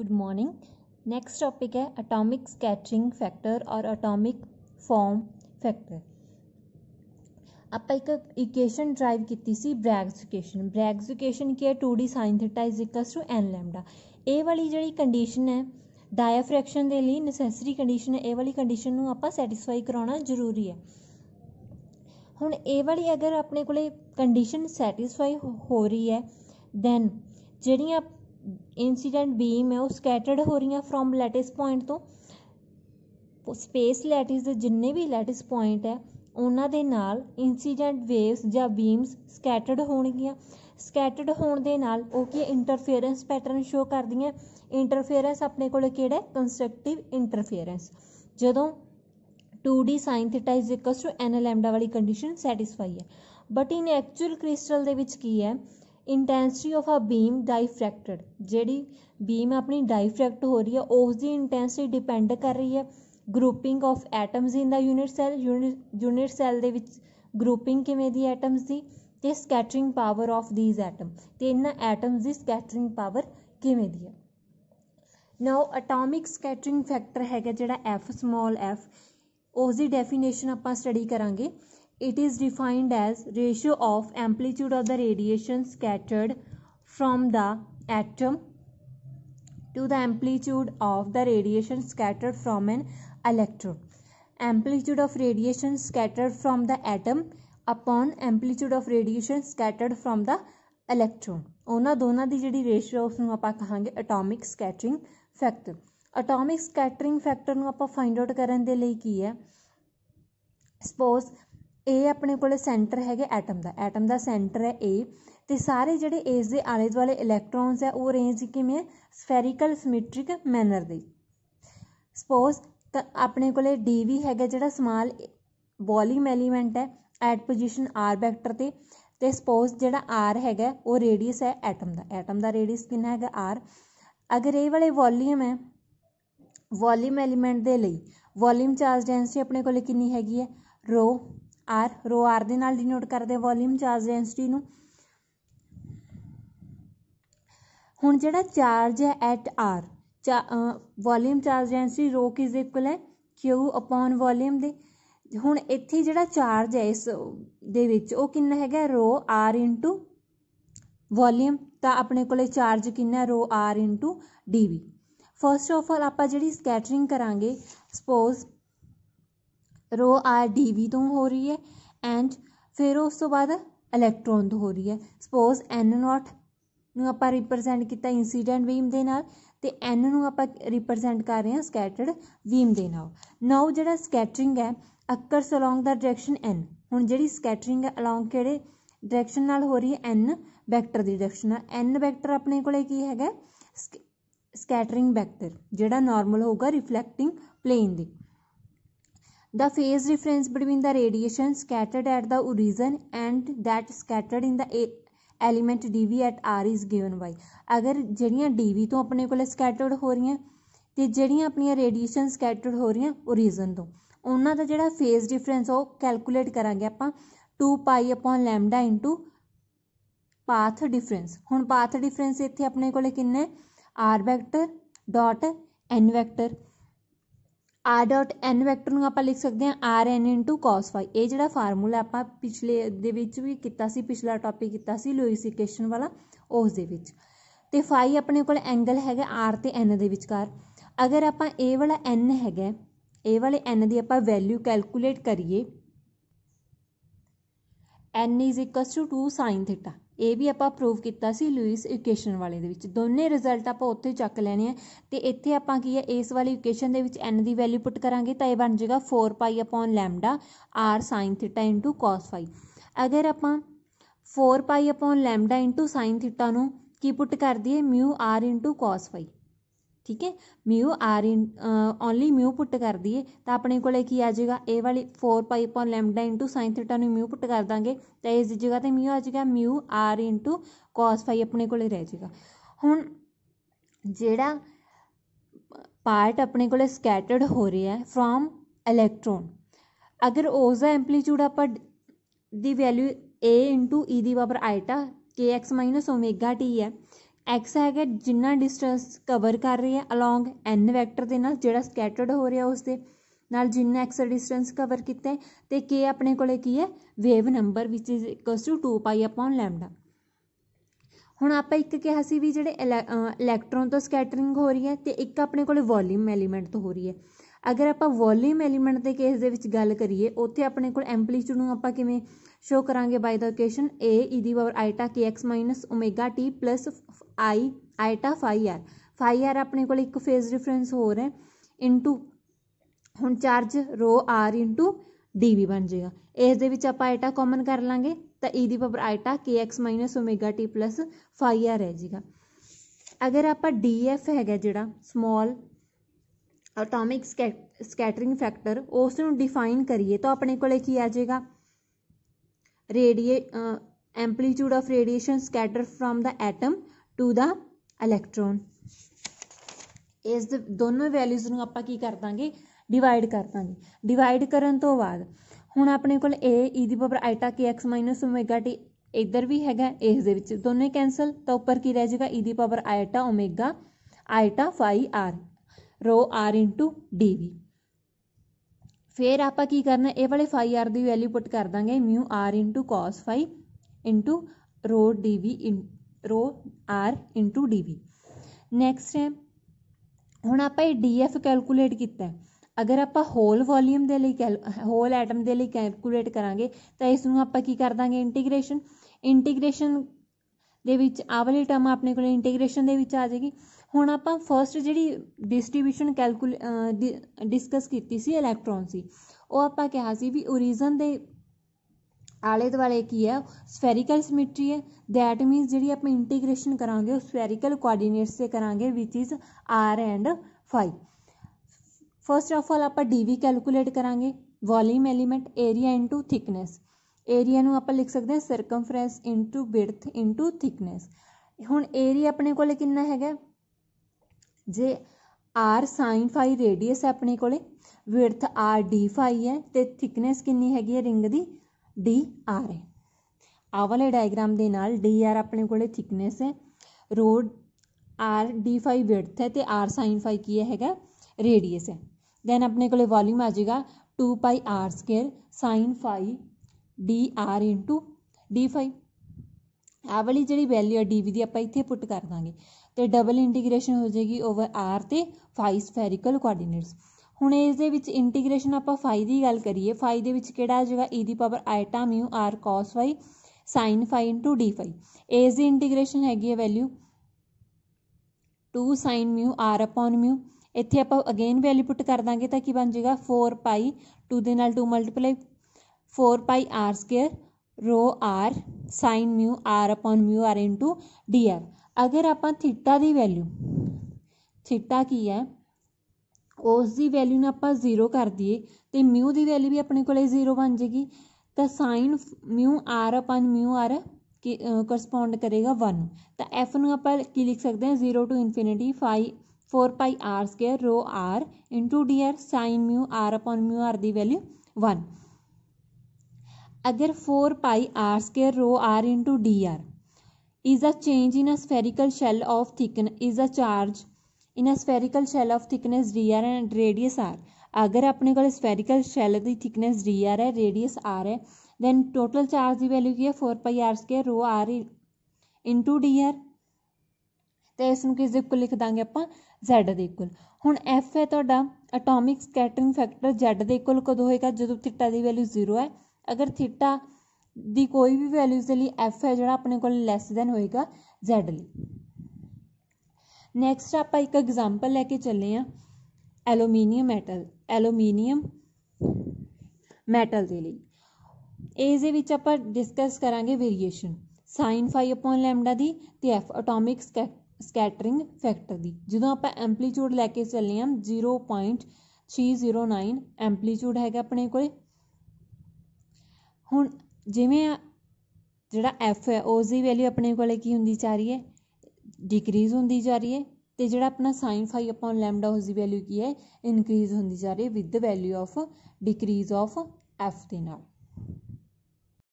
good morning next topic है atomic scattering factor और atomic form factor ਆਪਾਂ ਇੱਕ ਇਕੁਏਸ਼ਨ ਡਰਾਈਵ ਕੀਤੀ ਸੀ ਬ੍ਰੈਗਸ ਇਕੁਏਸ਼ਨ ਬ੍ਰੈਗਸ ਇਕੁਏਸ਼ਨ ਕੀ ਹੈ 2d sin θ n ਲੈਮਡਾ ਇਹ ਵਾਲੀ ਜਿਹੜੀ ਕੰਡੀਸ਼ਨ ਹੈ ਡਾਇਫ੍ਰੈਕਸ਼ਨ ਦੇ ਲਈ ਨੈਸੈਸਰੀ ਕੰਡੀਸ਼ਨ ਹੈ ਇਹ ਵਾਲੀ ਕੰਡੀਸ਼ਨ ਨੂੰ ਆਪਾਂ ਸੈਟੀਸਫਾਈ ਕਰਾਉਣਾ ਜ਼ਰੂਰੀ ਹੈ ਹੁਣ ਇਹ ਵਾਲੀ ਅਗਰ ਆਪਣੇ ਕੋਲੇ ਕੰਡੀਸ਼ਨ ਸੈਟੀਸਫਾਈ ਹੋ ਰਹੀ ਹੈ ਦੈਨ ਜਿਹੜੀਆਂ ਇਨਸੀਡੈਂਟ ਬੀਮ ਹੈ ਉਹ ਸਕੈਟਰਡ ਹੋ ਰਹੀਆਂ ਫਰੋਮ ਲੈਟਿਸ ਪੁਆਇੰਟ ਤੋਂ ਸਪੇਸ ਲੈਟਿਸ ਦੇ ਜਿੰਨੇ ਵੀ ਲੈਟਿਸ ਪੁਆਇੰਟ ਹੈ ਉਹਨਾਂ ਦੇ ਨਾਲ ਇਨਸੀਡੈਂਟ ਵੇਵਸ ਜਾਂ ਬੀਮਸ ਸਕੈਟਰਡ ਹੋਣਗੀਆਂ ਸਕੈਟਰਡ ਹੋਣ ਦੇ ਨਾਲ ਉਹ ਕੀ ਇੰਟਰਫੇਰੈਂਸ ਪੈਟਰਨ ਸ਼ੋ ਕਰਦੀਆਂ ਇੰਟਰਫੇਰੈਂਸ ਆਪਣੇ ਕੋਲ ਕਿਹੜਾ ਕੰਸਟਰਕਟਿਵ ਇੰਟਰਫੇਰੈਂਸ ਜਦੋਂ 2d sin theta is equals to n lambda ਵਾਲੀ ਕੰਡੀਸ਼ਨ ਸੈਟੀਸਫਾਈ ਹੈ ਬਟ ਇਨ ਐਕਚੁਅਲ ਕ੍ਰਿਸਟਲ ਦੇ ਵਿੱਚ ਕੀ ਹੈ ਇੰਟੈਂਸਿਟੀ ਆਫ ਆ ਬੀਮ ਡਾਈਫ੍ਰੈਕਟਡ ਜਿਹੜੀ ਬੀਮ ਆਪਣੀ ਡਾਈਫ੍ਰੈਕਟ ਹੋ ਰਹੀ ਹੈ ਉਸ ਦੀ ਇੰਟੈਂਸਿਟੀ ਡਿਪੈਂਡ ਕਰ ਰਹੀ ਹੈ ਗਰੁੱਪਿੰਗ ਆਫ ਐਟਮਸ ਇਨ ਦਾ ਯੂਨਿਟ ਸੈਲ ਯੂਨਿਟ ਸੈਲ ਦੇ ਵਿੱਚ ਗਰੁੱਪਿੰਗ ਕਿਵੇਂ ਦੀ ਐਟਮਸ ਦੀ ਤੇ scattering power of this atom ਤੇ ਇਹਨਾਂ ਐਟਮਸ ਦੀ ਸਕੈਟਰਿੰਗ ਪਾਵਰ ਕਿਵੇਂ ਦੀ ਹੈ ਨਾਓ ਐਟੋਮਿਕ ਸਕੈਟਰਿੰਗ ਫੈਕਟਰ ਹੈਗਾ ਜਿਹੜਾ ਐਫ ਸਮਾਲ ਐਫ ਉਸ ਦੀ ਡੈਫੀਨੇਸ਼ਨ ਆਪਾਂ ਸਟੱਡੀ ਕਰਾਂਗੇ it is defined as ratio of amplitude of the radiation scattered from the atom to the amplitude of the radiation scattered from an electron amplitude of radiation scattered from the atom upon amplitude of radiation scattered from the electron ਉਹਨਾਂ ਦੋਨਾਂ ਦੀ ਜਿਹੜੀ ratio ਉਸ ਨੂੰ ਆਪਾਂ ਕਹਾਂਗੇ atomic scattering factor atomic scattering factor ਨੂੰ ਆਪਾਂ find out ਕਰਨ ਦੇ ਲਈ ਕੀ ਹੈ ਸਪੋਜ਼ A ਆਪਣੇ ਕੋਲੇ ਸੈਂਟਰ ਹੈਗਾ ਐਟਮ ਦਾ ਐਟਮ ਦਾ ਸੈਂਟਰ ਹੈ A ਤੇ ਸਾਰੇ ਜਿਹੜੇ ਇਸ ਦੇ ਆਲੇ ਦੁਆਲੇ ਇਲੈਕਟ੍ਰੋਨਸ ਹੈ ਉਹ ਅਰੇਂਜ ਕਿਵੇਂ ਸਫੈਰੀਕਲ ਸਿਮੈਟ੍ਰਿਕ ਮੈਨਰ ਦੇ ਸਪੋਜ਼ ਆਪਣੇ ਕੋਲੇ D ਵੀ ਹੈਗਾ ਜਿਹੜਾ ਸਮਾਲ ਵੋਲਿਊਮ ਐਲੀਮੈਂਟ ਹੈ ਐਟ ਪੋਜੀਸ਼ਨ r ਵੈਕਟਰ ਤੇ ਤੇ ਸਪੋਜ਼ ਜਿਹੜਾ r ਹੈਗਾ ਉਹ ਰੇਡੀਅਸ ਹੈ ਐਟਮ ਦਾ ਐਟਮ ਦਾ ਰੇਡੀਅਸ ਕਿੰਨਾ ਹੈਗਾ r ਅਗਰ ਇਹ ਵਾਲੇ ਵੋਲਿਊਮ ਹੈ ਵੋਲਿਊਮ ਐਲੀਮੈਂਟ ਦੇ ਲਈ ਵੋਲਿਊਮ ਚਾਰਜ ਡੈਂਸਿਟੀ ਆਪਣੇ ਕੋਲੇ ਕਿੰਨੀ ਹੈਗੀ ਹੈ ਰੋ आर रो आर दे नाल डिनोट ਕਰਦੇ ਵੋਲਿਊਮ ਚਾਰਜ ਡੈਂਸਿਟੀ ਨੂੰ ਹੁਣ ਜਿਹੜਾ ਚਾਰਜ ਹੈ at R volume charge density rho ਕਿਸ ਇਕੁਅਲ ਹੈ Q ਅਪਨ ਵੋਲਿਊਮ ਦੇ ਹੁਣ ਇੱਥੇ ਜਿਹੜਾ ਚਾਰਜ ਹੈ ਇਸ ਦੇ ਵਿੱਚ ਉਹ ਕਿੰਨਾ ਹੈਗਾ ਰੋ R ਵੋਲਿਊਮ ਤਾਂ ਆਪਣੇ ਕੋਲੇ ਚਾਰਜ ਕਿੰਨਾ rho R dv first of all ਆਪਾਂ ਜਿਹੜੀ ਸਕੈਟਰਿੰਗ ਕਰਾਂਗੇ ਸਪੋਜ਼ ਰੋ ਆਰ ਡੀ ਵੀ ਤੋਂ ਹੋ ਰਹੀ ਹੈ ਐਂਡ ਫਿਰ ਉਸ ਤੋਂ ਬਾਅਦ ਇਲੈਕਟ੍ਰੋਨ ਤੋਂ ਹੋ ਰਹੀ ਹੈ ਸਪੋਜ਼ ਐਨ ਨਾਟ ਨੂੰ ਆਪਾਂ ਰਿਪਰੈਜ਼ੈਂਟ ਕੀਤਾ ਇਨਸੀਡੈਂਟ ਵੀਮ ਦੇ ਨਾਲ ਤੇ ਐਨ ਨੂੰ ਆਪਾਂ ਰਿਪਰੈਜ਼ੈਂਟ ਕਰ ਰਹੇ ਹਾਂ ਸਕੈਟਰਡ ਵੀਮ ਦੇ ਨਾਲ ਨਾਉ ਜਿਹੜਾ ਸਕੈਟਰਿੰਗ ਹੈ ਅਕਰਸ ਅਲੋਂਗ ਦਾ ਡਾਇਰੈਕਸ਼ਨ ਐਨ ਹੁਣ ਜਿਹੜੀ ਸਕੈਟਰਿੰਗ ਹੈ ਅਲੋਂਗ ਕਿਹੜੇ ਡਾਇਰੈਕਸ਼ਨ ਨਾਲ ਹੋ ਰਹੀ ਹੈ ਐਨ ਵੈਕਟਰ ਦੀ ਡਾਇਰੈਕਸ਼ਨ ਨਾਲ ਐਨ ਵੈਕਟਰ ਆਪਣੇ ਕੋਲੇ ਕੀ ਹੈਗਾ ਸਕੈਟਰਿੰਗ ਵੈਕਟਰ ਜਿਹੜਾ ਨਾਰਮਲ ਹੋਊਗਾ ਰਿਫਲੈਕਟਿੰਗ ਪਲੇਨ ਦੇ the phase difference between the radiation scattered at the origin and that scattered in the element D V at R is given by अगर जेह्ड़ियां डी वी तो अपने कोला ਸਕੈਟਰਡ ਹੋ ਰਹੀਆਂ ਤੇ ਜਿਹੜੀਆਂ ਆਪਣੀਆਂ ਰੇਡੀਏਸ਼ਨ ਸਕੈਟਰਡ ਹੋ ਰਹੀਆਂ ਓਰੀਜਨ ਤੋਂ ਉਹਨਾਂ ਦਾ ਜਿਹੜਾ ਫੇਜ਼ ਡਿਫਰੈਂਸ ਉਹ ਕੈਲਕੂਲੇਟ ਕਰਾਂਗੇ ਆਪਾਂ 2 pi upon lambda into path difference ਹੁਣ ਪਾਥ ਡਿਫਰੈਂਸ ਇੱਥੇ ਆਪਣੇ ਕੋਲੇ ਕਿੰਨਾ ਹੈ R vector dot N vector r dot n vector ਨੂੰ ਆਪਾਂ ਲਿਖ ਸਕਦੇ ਹਾਂ rn cos phi ਇਹ ਜਿਹੜਾ ਫਾਰਮੂਲਾ ਆਪਾਂ ਪਿਛਲੇ ਦੇ ਵਿੱਚ ਵੀ ਕੀਤਾ ਸੀ ਪਿਛਲਾ ਟੌਪਿਕ ਕੀਤਾ ਸੀ ਲੂਇਸ ਇਕੁਏਸ਼ਨ ਵਾਲਾ ਉਸ ਦੇ ਵਿੱਚ ਤੇ phi ਆਪਣੇ ਕੋਲ ਐਂਗਲ ਹੈਗਾ r ਤੇ n ਦੇ ਵਿਚਕਾਰ ਅਗਰ ਆਪਾਂ ਇਹ ਵਾਲਾ n ਹੈਗਾ ਇਹ ਵਾਲੇ n ਦੀ ਆਪਾਂ ਵੈਲਿਊ ਕੈਲਕੂਲੇਟ ਕਰੀਏ n 2 sin θ ਇਹ ਵੀ ਆਪਾਂ ਪ੍ਰੂਵ ਕੀਤਾ ਸੀ ਲੂਇਸ ਇਕੁਏਸ਼ਨ ਵਾਲੇ ਦੇ ਵਿੱਚ ਦੋਨੇ ਰਿਜ਼ਲਟ ਆਪਾਂ ਉੱਥੇ ਚੱਕ ਲੈਣੇ ਆ ਤੇ ਇੱਥੇ ਆਪਾਂ ਕੀ ਹੈ ਇਸ ਵਾਲੀ ਇਕੁਏਸ਼ਨ ਦੇ ਵਿੱਚ n ਦੀ ਵੈਲਿਊ ਪੁੱਟ ਕਰਾਂਗੇ ਤਾਂ ਇਹ ਬਣ ਜਾਏਗਾ 4 pi upon lambda r sin θ cos φ ਅਗਰ ਆਪਾਂ 4 ਪਾਈ ਅਪਨ ਲੈਮਡਾ sin θ ਨੂੰ ਕੀ ਪੁੱਟ ਕਰ ਦਈਏ μ r cos φ ਠੀਕ ਹੈ μ r ਓਨਲੀ μ ਪੁੱਟ ਕਰ ਦਈਏ ਤਾਂ ਆਪਣੇ ਕੋਲੇ ਕੀ ਆ ਜਾਏਗਾ ਇਹ ਵਾਲੀ 4 pi upon lambda into sin θ ਨੂੰ μ ਪੁੱਟ ਕਰ ਦਾਂਗੇ ਤਾਂ ਇਸ ਦੀ ਜਗ੍ਹਾ ਤੇ μ ਆ ਜਾਏਗਾ μ r ਇਨਟੂ cos phi ਆਪਣੇ ਕੋਲੇ ਰਹਿ ਜਾਏਗਾ ਹੁਣ ਜਿਹੜਾ ਪਾਰਟ ਆਪਣੇ ਕੋਲੇ ਸਕੈਟਰਡ ਹੋ ਰਿਹਾ ਹੈ ਫਰੋਮ ਇਲੈਕਟ੍ਰੋਨ ਅਗਰ ਉਸ ਦਾ ਐਂਪਲੀਟਿਊਡ ਆਪਾਂ ਦੀ ਵੈਲਿਊ a ਇਨਟੂ e ਦੀ power iota kx omega t ਹੈ x ਹੈਗਾ ਜਿੰਨਾ ਡਿਸਟੈਂਸ ਕਵਰ ਕਰ ਰਹੀ ਹੈ ਅਲੋਂਗ n ਵੈਕਟਰ ਦੇ ਨਾਲ ਜਿਹੜਾ ਸਕੈਟਰਡ ਹੋ ਰਿਹਾ ਉਸ ਦੇ ਨਾਲ ਜਿੰਨਾ x ਡਿਸਟੈਂਸ ਕਵਰ ਕੀਤਾ ਤੇ k ਆਪਣੇ ਕੋਲੇ ਕੀ ਹੈ ਵੇਵ ਨੰਬਰ ਵਿਚ is equals to 2 pi upon lambda ਹੁਣ ਆਪਾਂ ਇੱਕ ਕਿਹਾ ਸੀ ਵੀ ਜਿਹੜੇ ਇਲੈਕਟ੍ਰੋਨ ਤੋਂ ਸਕੈਟਰਿੰਗ ਹੋ ਰਹੀ ਹੈ ਤੇ ਇੱਕ ਆਪਣੇ ਕੋਲੇ ਵੋਲਿਊਮ ਐਲੀਮੈਂਟ ਤੋਂ ਹੋ ਰਹੀ ਹੈ ਅਗਰ ਆਪਾਂ ਵੋਲਿਊਮ ਐਲੀਮੈਂਟ ਦੇ ਕੇਸ ਦੇ ਵਿੱਚ ਗੱਲ ਕਰੀਏ ਉੱਥੇ ਆਪਣੇ ਕੋਲ ਐਂਪਲੀਟਿਊਡ ਨੂੰ ਆਪਾਂ ਕਿਵੇਂ शो करा बाय द इक्वेशन ए ईदी पावर आइटा के X minus omega T plus I iota phi R phi R अपने को फेज डिफरेंस हो रहा है टू हूँ charge rho R into D V बन जाएगा इस आइटा कॉमन कर लेंगे तो ईदी पावर आईटा के X minus omega T plus phi R रह जाएगा अगर आप डी एफ हैगा जोड़ा समॉल अटोमिक स्कै स्कैटरिंग फैक्टर उसू डिफाइन करिए तो अपने को आ जाएगा radiate uh, amplitude of radiation scattered from the atom to the electron ਇਸ ਦੇ ਦੋਨੋਂ ਵੈਲਿਊਜ਼ ਨੂੰ ਆਪਾਂ ਕੀ ਕਰ ਦਾਂਗੇ ਡਿਵਾਈਡ ਕਰ ਦਾਂਗੇ ਡਿਵਾਈਡ ਕਰਨ ਤੋਂ ਬਾਅਦ ਹੁਣ ਆਪਣੇ ਕੋਲ a e ਦੀ power iota kx minus omega t ਇੱਧਰ ਵੀ ਹੈਗਾ ਇਸ ਦੇ ਵਿੱਚ ਦੋਨੇ ਕੈਨਸਲ ਤਾਂ ਉੱਪਰ ਕੀ ਰਹਿ ਜਾਏਗਾ e ਦੀ power iota omega iota 5r rho r dv ਫਿਰ ਆਪਾਂ ਕੀ ਕਰਨਾ ਇਹ ਵਾਲੇ ਫਾਈ ਆਰ ਦੀ ਵੈਲਿਊ ਪੁੱਟ ਕਰ ਦਾਂਗੇ μ r cos phi rho dv rho r dv next ਹੈ ਹੁਣ ਆਪਾਂ ਇਹ df ਕੈਲਕੂਲੇਟ ਕੀਤਾ ਹੈ ਅਗਰ ਆਪਾਂ ਹੋਲ ਵੋਲੀਅਮ ਦੇ ਲਈ ਹੋਲ ਐਟਮ ਦੇ ਲਈ ਕੈਲਕੂਲੇਟ ਕਰਾਂਗੇ ਤਾਂ ਇਸ ਨੂੰ ਆਪਾਂ ਕੀ ਕਰ ਦਾਂਗੇ ਇੰਟੀਗ੍ਰੇਸ਼ਨ ਇੰਟੀਗ੍ਰੇਸ਼ਨ ਦੇ ਵਿੱਚ ਆਹ ਵਾਲੀ ਟਰਮ ਆਪਣੇ ਕੋਲ ਇੰਟੀਗ੍ਰੇਸ਼ਨ ਦੇ ਵਿੱਚ ਆ ਜਾਏਗੀ ਹੁਣ ਆਪਾਂ ਫਸਟ ਜਿਹੜੀ ਡਿਸਟ੍ਰੀਬਿਊਸ਼ਨ ਕੈਲਕੂਲ ਡਿਸਕਸ ਕੀਤੀ ਸੀ ਇਲੈਕਟ੍ਰੋਨਸ ਦੀ ਉਹ ਆਪਾਂ ਕਿਹਾ ਸੀ ਵੀ ਓਰੀਜਨ ਦੇ ਆਲੇ ਦੁਆਲੇ ਕੀ ਹੈ ਸਫੈਰੀਕਲ ਸਿਮਟਰੀ ਹੈ ਦੈਟ ਮੀਨਸ ਜਿਹੜੀ ਆਪਾਂ ਇੰਟੀਗ੍ਰੇਸ਼ਨ ਕਰਾਂਗੇ ਉਹ ਸਫੈਰੀਕਲ ਕੋਆਰਡੀਨੇਟਸ ਤੇ ਕਰਾਂਗੇ ਵਿਚ is r and phi first of all ਆਪਾਂ dv ਕੈਲਕੂਲੇਟ ਕਰਾਂਗੇ volume element area into thickness area ਨੂੰ ਆਪਾਂ ਲਿਖ ਸਕਦੇ ਹਾਂ circumference into width into thickness ਹੁਣ ਏਰੀਆ ਆਪਣੇ ਕੋਲ ਕਿੰਨਾ ਹੈਗਾ ਜੇ r sin phi ਰੇਡੀਅਸ ਹੈ ਆਪਣੇ ਕੋਲੇ ਵਿਡਥ r d phi ਹੈ ਤੇ ਥਿਕਨੈਸ ਕਿੰਨੀ ਹੈਗੀ ਹੈ ਰਿੰਗ ਦੀ d r ਹੈ ਆ ਵਾਲੇ ਡਾਇਗਰਾਮ ਦੇ ਨਾਲ d r ਆਪਣੇ ਕੋਲੇ ਥਿਕਨੈਸ ਹੈ ਰੋ r d phi ਵਿਡਥ ਹੈ ਤੇ r sin phi ਕੀ ਹੈਗਾ ਰੇਡੀਅਸ ਹੈ ਦੈਨ ਆਪਣੇ ਕੋਲੇ ਵੋਲਿਊਮ ਆ ਜਾਏਗਾ 2 pi r square sin phi d r d phi ਆ ਵਾਲੀ ਜਿਹੜੀ ਵੈਲਿਊ ਹੈ dv ਦੀ ਆਪਾਂ ਇੱਥੇ ਪੁੱਟ ਕਰ ਦਾਂਗੇ ਤੇ ਡਬਲ ਇੰਟੀਗ੍ਰੇਸ਼ਨ ਹੋ ਜਾਏਗੀ ਓਵਰ r ਤੇ ਫਾਈ ਸਫੈਰੀਕਲ ਕੋਆਰਡੀਨੇਟਸ ਹੁਣ ਇਸ ਦੇ ਵਿੱਚ ਇੰਟੀਗ੍ਰੇਸ਼ਨ ਆਪਾਂ ਫਾਈ ਦੀ ਗੱਲ ਕਰੀਏ ਫਾਈ ਦੇ ਵਿੱਚ ਕਿਹੜਾ ਆ ਜਾਏਗਾ e ਦੀ power iota μ r cos phi sin phi d phi ਇਸ ਦੀ ਇੰਟੀਗ੍ਰੇਸ਼ਨ ਹੈਗੀ ਹੈ ਵੈਲਿਊ 2 sin μ r μ ਇੱਥੇ ਆਪਾਂ ਅਗੇਨ ਵੈਲਿਊ ਪੁੱਟ ਕਰ ਦਾਂਗੇ ਤਾਂ ਕੀ ਬਣ ਜਾਏਗਾ 4 ਪਾਈ 2 ਦੇ ਨਾਲ 2 multiply 4 pi r square rho r sin mu r upon mu r into dr ਅਗਰ ਆਪਾਂ ਥੀਟਾ ਦੀ ਵੈਲਿਊ ਥੀਟਾ ਕੀ ਹੈ ਉਸ ਦੀ ਵੈਲਿਊ ਨੂੰ ਆਪਾਂ 0 ਕਰ ਦਈਏ ਤੇ μ ਦੀ ਵੈਲਿਊ ਵੀ ਆਪਣੇ ਕੋਲੇ 0 ਬਣ ਜੇਗੀ ਤਾਂ sin μ r upon μ r ਕਿ ਕਰਸਪੌਂਡ ਕਰੇਗਾ 1 ਤਾਂ f ਨੂੰ ਆਪਾਂ ਕੀ ਲਿਖ ਸਕਦੇ ਹਾਂ 0 to infinity 5 4 pi r square rho r into dr sin mu r upon mu r ਦੀ ਵੈਲਿਊ 1 ਅਗਰ 4 pi r square rho r into dr is a change in a spherical shell of thickness is a charge in a spherical shell of thickness D R and radius R अगर अपने को spherical shell की thickness D R है radius R है then total charge की value की है four pi R square rho R into D R तो इसमें किस इक्वल लिख देंगे अपना जैड के इक्वल हूँ एफ है थोड़ा अटोमिक स्कैटरिंग फैक्टर जैड के इक्वल कदों होएगा जो थिटा की वैल्यू जीरो है अगर थिटा ਦੀ ਕੋਈ ਵੀ ਵੈਲਿਊਜ਼ ਦੇ ਲਈ f ਹੈ ਜਿਹੜਾ ਆਪਣੇ ਕੋਲ ਲੈਸ ਦੈਨ ਹੋਏਗਾ z ਲਈ ਨੈਕਸਟ ਆਪਾਂ ਇੱਕ ਐਗਜ਼ਾਮਪਲ ਲੈ ਕੇ ਚੱਲੇ ਆ ਐਲੂਮੀਨੀਅਮ ਮੈਟਲ ਐਲੂਮੀਨੀਅਮ ਮੈਟਲ ਦੇ ਲਈ ਇਸ ਦੇ ਵਿੱਚ ਆਪਾਂ ਡਿਸਕਸ ਕਰਾਂਗੇ variation sin phi upon lambda ਦੀ ਤੇ f ਐਟੋਮਿਕ ਸਕੈਟਰਿੰਗ ਫੈਕਟਰ ਦੀ ਜਦੋਂ ਆਪਾਂ ਐਂਪਲੀਟਿਊਡ ਲੈ ਕੇ ਚੱਲੇ ਆ 0.309 ਐਂਪਲੀਟਿਊਡ ਹੈਗਾ ਆਪਣੇ ਕੋਲੇ ਹੁਣ ਜਿਵੇਂ ਜਿਹੜਾ ਐਫ ਹੈ ਦੀ ਵੈਲਿਊ ਆਪਣੇ ਕੋਲ ਕੀ ਹੁੰਦੀ ਜਾ ਰਹੀ ਹੈ ਡਿਕਰੀਜ਼ ਹੁੰਦੀ ਜਾ ਰਹੀ ਹੈ ਤੇ ਜਿਹੜਾ ਆਪਣਾ ਸਾਈਨ ਫਾਈ ਅਪਨ ਲੈਮਡਾ ਦੀ ਵੈਲਿਊ ਕੀ ਹੈ ਇਨਕਰੀਜ਼ ਹੁੰਦੀ ਜਾ ਰਹੀ ਹੈ with value of decrease of F ਦੇ ਨਾਲ